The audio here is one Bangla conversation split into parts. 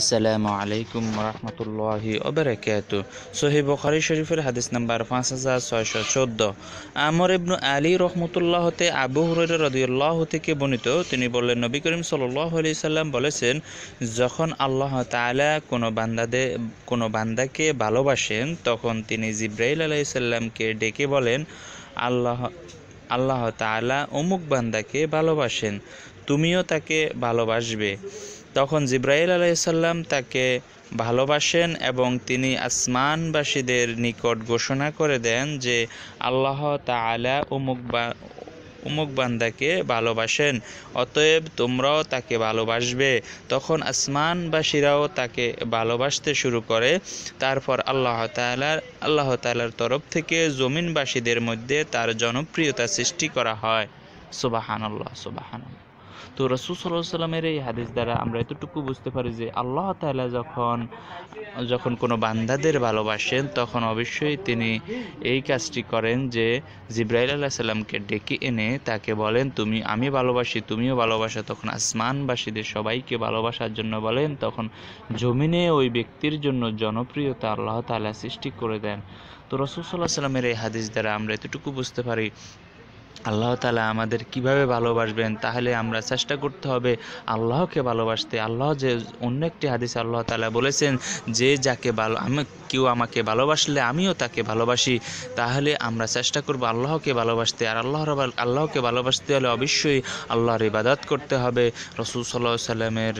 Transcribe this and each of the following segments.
আসসালামু আলাইকুম রহমতুল্লাহি অবরাকাত সোহেব বখারি শরীফের হাদিস নাম্বার পাঁচ হাজার ছয়শো চোদ্দ আমর ইবনু আলী রহমতুল্লাহতে আবু হুরাইরা রদিউল্লাহ থেকে বর্ণিত তিনি বললেন নবী করিম সাল্লাহ আলি সাল্লাম বলেছেন যখন আল্লাহ তালা কোনো বান্দাদে কোনো বান্দাকে ভালোবাসেন তখন তিনি জিব্রাইল আলাইসাল্লামকে ডেকে বলেন আল্লাহ আল্লাহ তালা অমুক বান্দাকে ভালোবাসেন তুমিও তাকে ভালোবাসবে তখন জিব্রাইল আলাইসাল্লাম তাকে ভালোবাসেন এবং তিনি আসমানবাসীদের নিকট ঘোষণা করে দেন যে আল্লাহ তালা উমুক বা উমুক বান্দাকে ভালোবাসেন অতএব তোমরাও তাকে ভালোবাসবে তখন আসমানবাসীরাও তাকে ভালোবাসতে শুরু করে তারপর আল্লাহ তালার আল্লাহ তালার তরফ থেকে জমিনবাসীদের মধ্যে তার জনপ্রিয়তা সৃষ্টি করা হয় সুবাহান আল্লাহ সুবাহান তো রসুল সাল্লাহ সাল্লামের এই হাদিস দ্বারা আমরা এতটুকু বুঝতে পারি যে আল্লাহ তালা যখন যখন কোনো বান্দাদের ভালোবাসেন তখন অবশ্যই তিনি এই কাজটি করেন যে জিব্রাইল আল্লাহ সাল্লামকে ডেকে এনে তাকে বলেন তুমি আমি ভালোবাসি তুমিও ভালোবাসো তখন আসমানবাসীদের সবাইকে ভালোবাসার জন্য বলেন তখন জমিনে ওই ব্যক্তির জন্য জনপ্রিয়তা আল্লাহ তালা সৃষ্টি করে দেন তো রসুল সাল্লাহ সাল্লামের এই হাদিস দ্বারা আমরা এতটুকু বুঝতে পারি আল্লাহ তালা আমাদের কিভাবে ভালোবাসবেন তাহলে আমরা চেষ্টা করতে হবে আল্লাহকে ভালোবাসতে আল্লাহ যে অন্য একটি হাদিস আল্লাহ তালা বলেছেন যে যাকে ভালো আমি কেউ আমাকে ভালোবাসলে আমিও তাকে ভালোবাসি তাহলে আমরা চেষ্টা করব আল্লাহকে ভালোবাসতে আর আল্লাহর আল্লাহকে ভালোবাসতে হলে অবশ্যই আল্লাহর ইবাদত করতে হবে রসুল সাল্লাহ সাল্লামের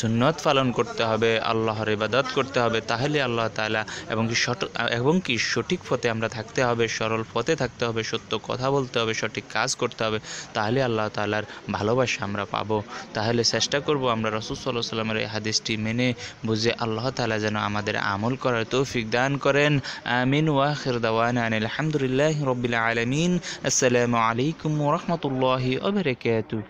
সুন্নত পালন করতে হবে আল্লাহর ইবাদত করতে হবে তাহলে আল্লাহ তালা এবং কি এবং কি সঠিক পথে আমরা থাকতে হবে সরল পথে থাকতে হবে সত্য কথা বলতে হবে সঠিক কাজ করতে হবে তাহলে আল্লাহ তালার ভালোবাসা আমরা পাবো তাহলে চেষ্টা করব আমরা রসুল সাল্লাহ সাল্লামের এই হাদিসটি মেনে বুঝে আল্লাহ তালা যেন আমাদের আমল করার তৌফিক দান করেন আমিন ওয়াখির দাওয়ান আলহামদুলিল্লাহ রবিল আলমিন আসসালামু আলাইকুম রহমতুল্লাহি ওবরাকাতুহ